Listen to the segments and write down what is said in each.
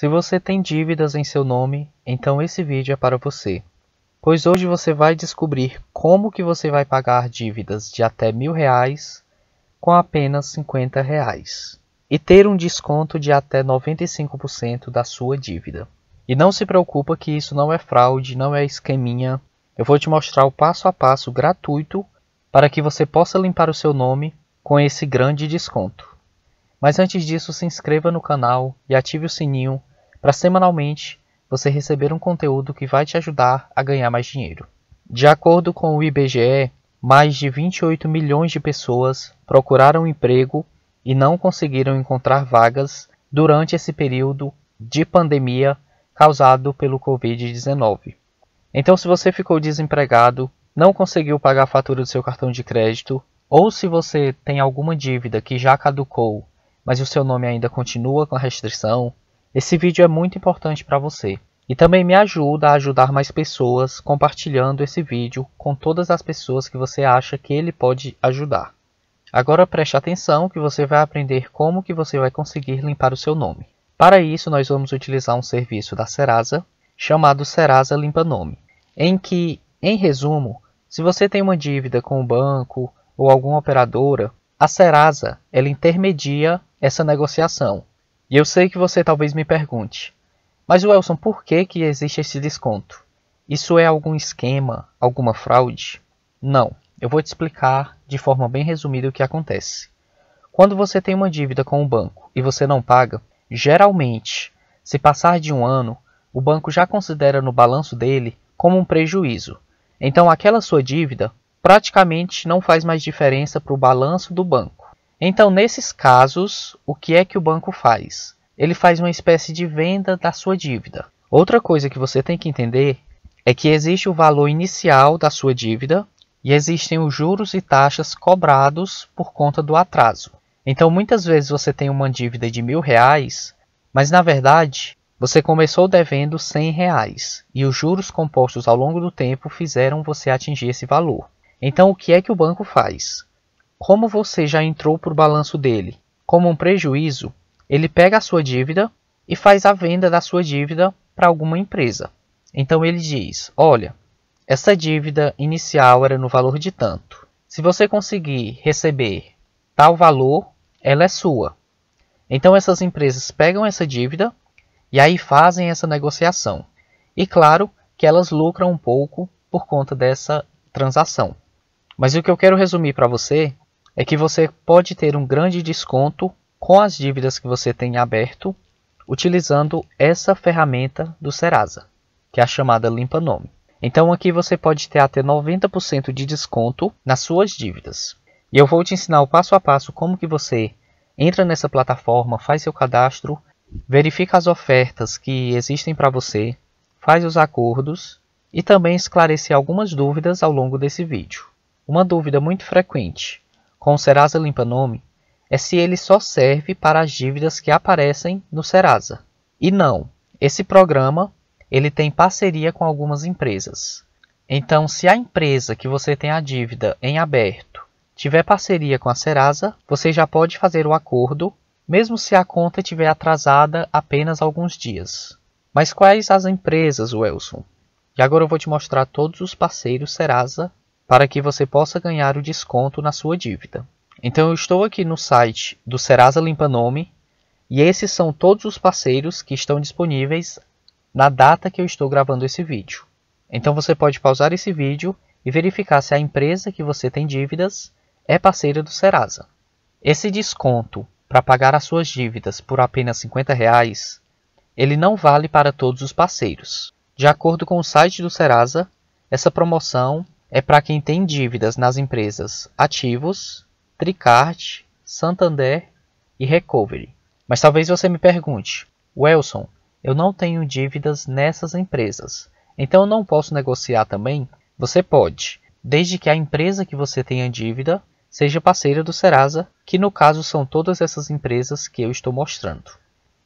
Se você tem dívidas em seu nome, então esse vídeo é para você. Pois hoje você vai descobrir como que você vai pagar dívidas de até mil reais com apenas 50 reais. E ter um desconto de até 95% da sua dívida. E não se preocupa que isso não é fraude, não é esqueminha. Eu vou te mostrar o passo a passo gratuito para que você possa limpar o seu nome com esse grande desconto. Mas antes disso, se inscreva no canal e ative o sininho para semanalmente você receber um conteúdo que vai te ajudar a ganhar mais dinheiro. De acordo com o IBGE, mais de 28 milhões de pessoas procuraram emprego e não conseguiram encontrar vagas durante esse período de pandemia causado pelo Covid-19. Então, se você ficou desempregado, não conseguiu pagar a fatura do seu cartão de crédito, ou se você tem alguma dívida que já caducou, mas o seu nome ainda continua com a restrição, esse vídeo é muito importante para você e também me ajuda a ajudar mais pessoas compartilhando esse vídeo com todas as pessoas que você acha que ele pode ajudar. Agora preste atenção que você vai aprender como que você vai conseguir limpar o seu nome. Para isso, nós vamos utilizar um serviço da Serasa chamado Serasa Limpa Nome, em que, em resumo, se você tem uma dívida com o banco ou alguma operadora, a Serasa ela intermedia essa negociação e eu sei que você talvez me pergunte, mas Wilson, por que, que existe esse desconto? Isso é algum esquema, alguma fraude? Não, eu vou te explicar de forma bem resumida o que acontece. Quando você tem uma dívida com o banco e você não paga, geralmente, se passar de um ano, o banco já considera no balanço dele como um prejuízo. Então aquela sua dívida praticamente não faz mais diferença para o balanço do banco. Então, nesses casos, o que é que o banco faz? Ele faz uma espécie de venda da sua dívida. Outra coisa que você tem que entender é que existe o valor inicial da sua dívida e existem os juros e taxas cobrados por conta do atraso. Então, muitas vezes você tem uma dívida de mil reais, mas na verdade você começou devendo cem reais e os juros compostos ao longo do tempo fizeram você atingir esse valor. Então, o que é que o banco faz? Como você já entrou para o balanço dele como um prejuízo, ele pega a sua dívida e faz a venda da sua dívida para alguma empresa. Então ele diz: Olha, essa dívida inicial era no valor de tanto. Se você conseguir receber tal valor, ela é sua. Então essas empresas pegam essa dívida e aí fazem essa negociação. E claro que elas lucram um pouco por conta dessa transação. Mas o que eu quero resumir para você é que você pode ter um grande desconto com as dívidas que você tem aberto utilizando essa ferramenta do Serasa, que é a chamada Limpa Nome. Então aqui você pode ter até 90% de desconto nas suas dívidas. E eu vou te ensinar o passo a passo como que você entra nessa plataforma, faz seu cadastro, verifica as ofertas que existem para você, faz os acordos e também esclarecer algumas dúvidas ao longo desse vídeo. Uma dúvida muito frequente com o Serasa Limpa-Nome é se ele só serve para as dívidas que aparecem no Serasa. E não, esse programa ele tem parceria com algumas empresas. Então, se a empresa que você tem a dívida em aberto tiver parceria com a Serasa, você já pode fazer o acordo, mesmo se a conta estiver atrasada apenas alguns dias. Mas quais as empresas, Wilson? E agora eu vou te mostrar todos os parceiros Serasa para que você possa ganhar o desconto na sua dívida. Então eu estou aqui no site do Serasa Limpanome e esses são todos os parceiros que estão disponíveis na data que eu estou gravando esse vídeo. Então você pode pausar esse vídeo e verificar se a empresa que você tem dívidas é parceira do Serasa. Esse desconto para pagar as suas dívidas por apenas R$ 50, reais, ele não vale para todos os parceiros. De acordo com o site do Serasa, essa promoção é para quem tem dívidas nas empresas Ativos, Tricard, Santander e Recovery. Mas talvez você me pergunte, Welson, eu não tenho dívidas nessas empresas, então eu não posso negociar também? Você pode, desde que a empresa que você tenha dívida seja parceira do Serasa, que no caso são todas essas empresas que eu estou mostrando.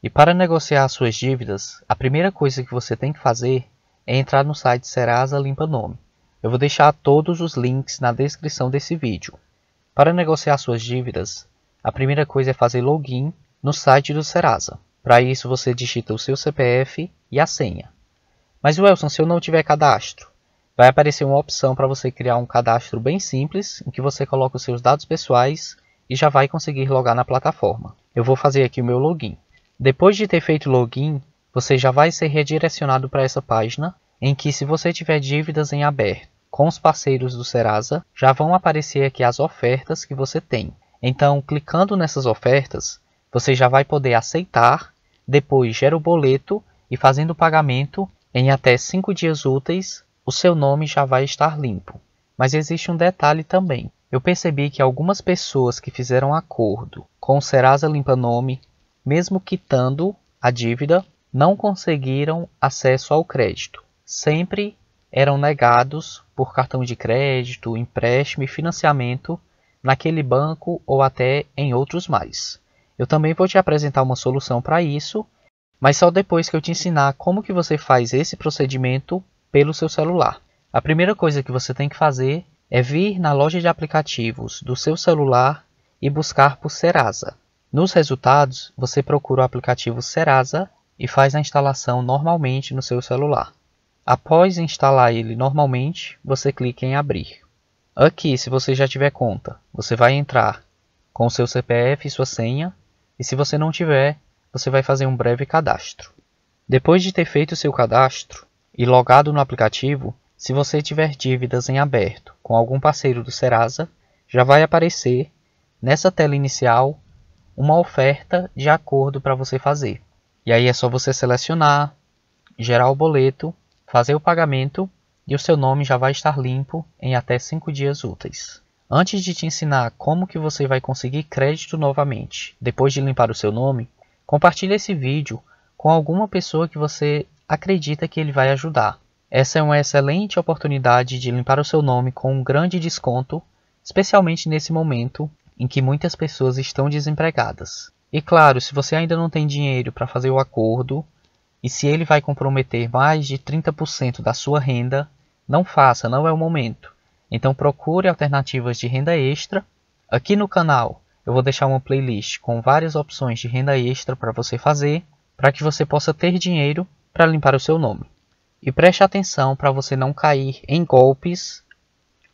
E para negociar suas dívidas, a primeira coisa que você tem que fazer é entrar no site Serasa Limpa Nome. Eu vou deixar todos os links na descrição desse vídeo. Para negociar suas dívidas, a primeira coisa é fazer login no site do Serasa. Para isso, você digita o seu CPF e a senha. Mas Wilson, se eu não tiver cadastro, vai aparecer uma opção para você criar um cadastro bem simples, em que você coloca os seus dados pessoais e já vai conseguir logar na plataforma. Eu vou fazer aqui o meu login. Depois de ter feito o login, você já vai ser redirecionado para essa página, em que se você tiver dívidas em aberto, com os parceiros do Serasa, já vão aparecer aqui as ofertas que você tem. Então, clicando nessas ofertas, você já vai poder aceitar, depois gera o boleto e fazendo o pagamento em até 5 dias úteis, o seu nome já vai estar limpo. Mas existe um detalhe também. Eu percebi que algumas pessoas que fizeram acordo com o Serasa Limpa Nome, mesmo quitando a dívida, não conseguiram acesso ao crédito. Sempre eram negados por cartão de crédito, empréstimo e financiamento naquele banco ou até em outros mais. Eu também vou te apresentar uma solução para isso, mas só depois que eu te ensinar como que você faz esse procedimento pelo seu celular. A primeira coisa que você tem que fazer é vir na loja de aplicativos do seu celular e buscar por Serasa. Nos resultados, você procura o aplicativo Serasa e faz a instalação normalmente no seu celular. Após instalar ele normalmente, você clica em abrir. Aqui, se você já tiver conta, você vai entrar com seu CPF e sua senha, e se você não tiver, você vai fazer um breve cadastro. Depois de ter feito seu cadastro e logado no aplicativo, se você tiver dívidas em aberto com algum parceiro do Serasa, já vai aparecer, nessa tela inicial, uma oferta de acordo para você fazer. E aí é só você selecionar, gerar o boleto fazer o pagamento e o seu nome já vai estar limpo em até 5 dias úteis. Antes de te ensinar como que você vai conseguir crédito novamente, depois de limpar o seu nome, compartilhe esse vídeo com alguma pessoa que você acredita que ele vai ajudar. Essa é uma excelente oportunidade de limpar o seu nome com um grande desconto, especialmente nesse momento em que muitas pessoas estão desempregadas. E claro, se você ainda não tem dinheiro para fazer o acordo e se ele vai comprometer mais de 30% da sua renda, não faça, não é o momento. Então procure alternativas de renda extra. Aqui no canal eu vou deixar uma playlist com várias opções de renda extra para você fazer, para que você possa ter dinheiro para limpar o seu nome. E preste atenção para você não cair em golpes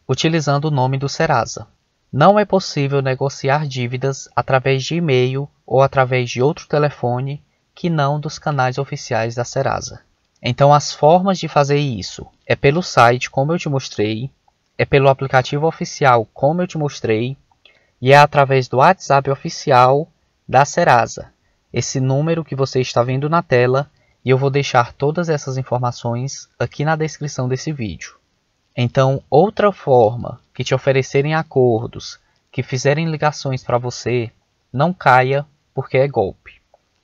utilizando o nome do Serasa. Não é possível negociar dívidas através de e-mail ou através de outro telefone que não dos canais oficiais da Serasa. Então as formas de fazer isso é pelo site, como eu te mostrei, é pelo aplicativo oficial, como eu te mostrei, e é através do WhatsApp oficial da Serasa. Esse número que você está vendo na tela, e eu vou deixar todas essas informações aqui na descrição desse vídeo. Então, outra forma que te oferecerem acordos, que fizerem ligações para você, não caia porque é golpe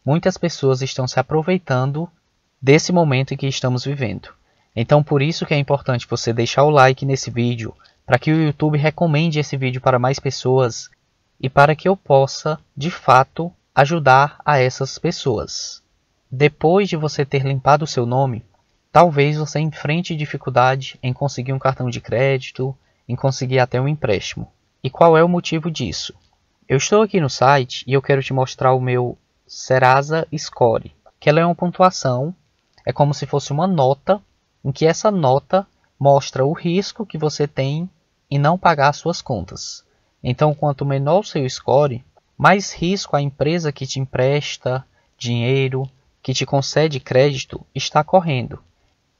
muitas pessoas estão se aproveitando desse momento em que estamos vivendo. Então por isso que é importante você deixar o like nesse vídeo, para que o YouTube recomende esse vídeo para mais pessoas e para que eu possa, de fato, ajudar a essas pessoas. Depois de você ter limpado o seu nome, talvez você enfrente dificuldade em conseguir um cartão de crédito, em conseguir até um empréstimo. E qual é o motivo disso? Eu estou aqui no site e eu quero te mostrar o meu Serasa Score, que ela é uma pontuação, é como se fosse uma nota, em que essa nota mostra o risco que você tem em não pagar suas contas. Então, quanto menor o seu score, mais risco a empresa que te empresta dinheiro, que te concede crédito, está correndo.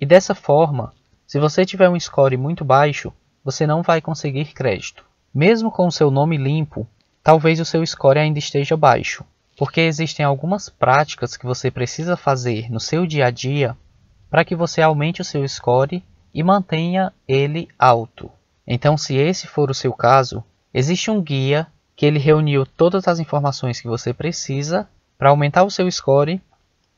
E dessa forma, se você tiver um score muito baixo, você não vai conseguir crédito. Mesmo com o seu nome limpo, talvez o seu score ainda esteja baixo porque existem algumas práticas que você precisa fazer no seu dia a dia para que você aumente o seu score e mantenha ele alto. Então, se esse for o seu caso, existe um guia que ele reuniu todas as informações que você precisa para aumentar o seu score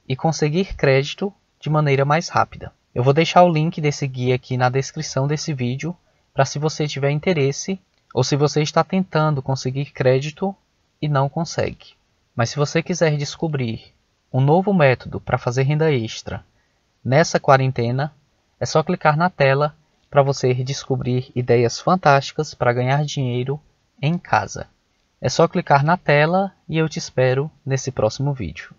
e conseguir crédito de maneira mais rápida. Eu vou deixar o link desse guia aqui na descrição desse vídeo para se você tiver interesse ou se você está tentando conseguir crédito e não consegue. Mas se você quiser descobrir um novo método para fazer renda extra nessa quarentena, é só clicar na tela para você descobrir ideias fantásticas para ganhar dinheiro em casa. É só clicar na tela e eu te espero nesse próximo vídeo.